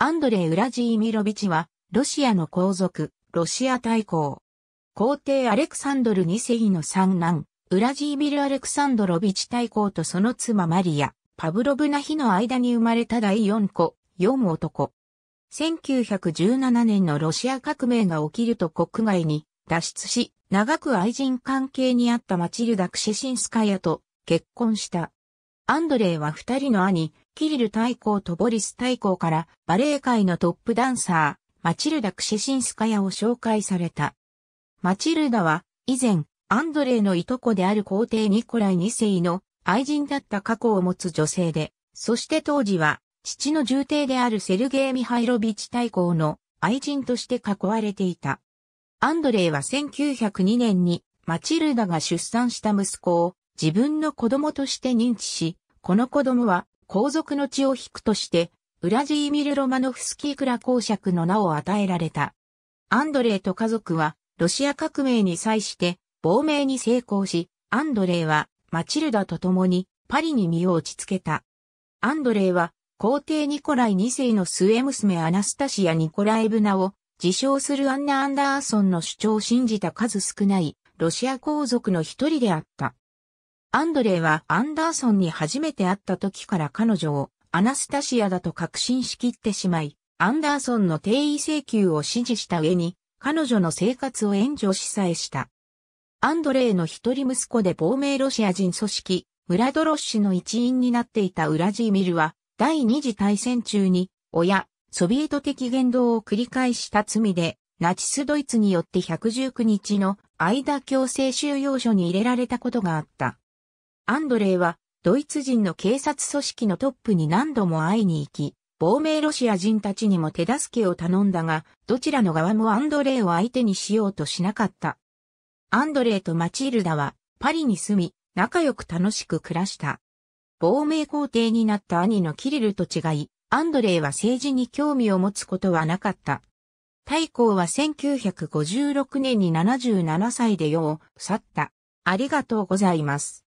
アンドレイ・ウラジーミロビチは、ロシアの皇族、ロシア大公。皇帝アレクサンドル2世の三男、ウラジーミル・アレクサンドロビチ大公とその妻マリア、パブロブナヒの間に生まれた第四子、四男。1917年のロシア革命が起きると国外に脱出し、長く愛人関係にあったマチルダ・クシェシンスカヤと結婚した。アンドレイは二人の兄、キリル大公とボリス大公からバレエ界のトップダンサー、マチルダ・クシェシンスカヤを紹介された。マチルダは以前、アンドレイのいとこである皇帝ニコライ2世の愛人だった過去を持つ女性で、そして当時は父の重帝であるセルゲイ・ミハイロビチ大公の愛人として囲われていた。アンドレイは1902年にマチルダが出産した息子を自分の子供として認知し、この子供は皇族の血を引くとして、ウラジーミル・ロマノフスキークラ公爵の名を与えられた。アンドレイと家族は、ロシア革命に際して、亡命に成功し、アンドレイは、マチルダと共に、パリに身を落ち着けた。アンドレイは、皇帝ニコライ2世の末娘アナスタシア・ニコライブナを、自称するアンナ・アンダーソンの主張を信じた数少ない、ロシア皇族の一人であった。アンドレイはアンダーソンに初めて会った時から彼女をアナスタシアだと確信しきってしまい、アンダーソンの定位請求を支持した上に、彼女の生活を援助しさえした。アンドレイの一人息子で亡命ロシア人組織、ムラドロッシの一員になっていたウラジーミルは、第二次大戦中に、親、ソビエト的言動を繰り返した罪で、ナチスドイツによって119日の間強制収容所に入れられたことがあった。アンドレイは、ドイツ人の警察組織のトップに何度も会いに行き、亡命ロシア人たちにも手助けを頼んだが、どちらの側もアンドレイを相手にしようとしなかった。アンドレイとマチルダは、パリに住み、仲良く楽しく暮らした。亡命皇帝になった兄のキリルと違い、アンドレイは政治に興味を持つことはなかった。太閤は1956年に77歳で世を去った。ありがとうございます。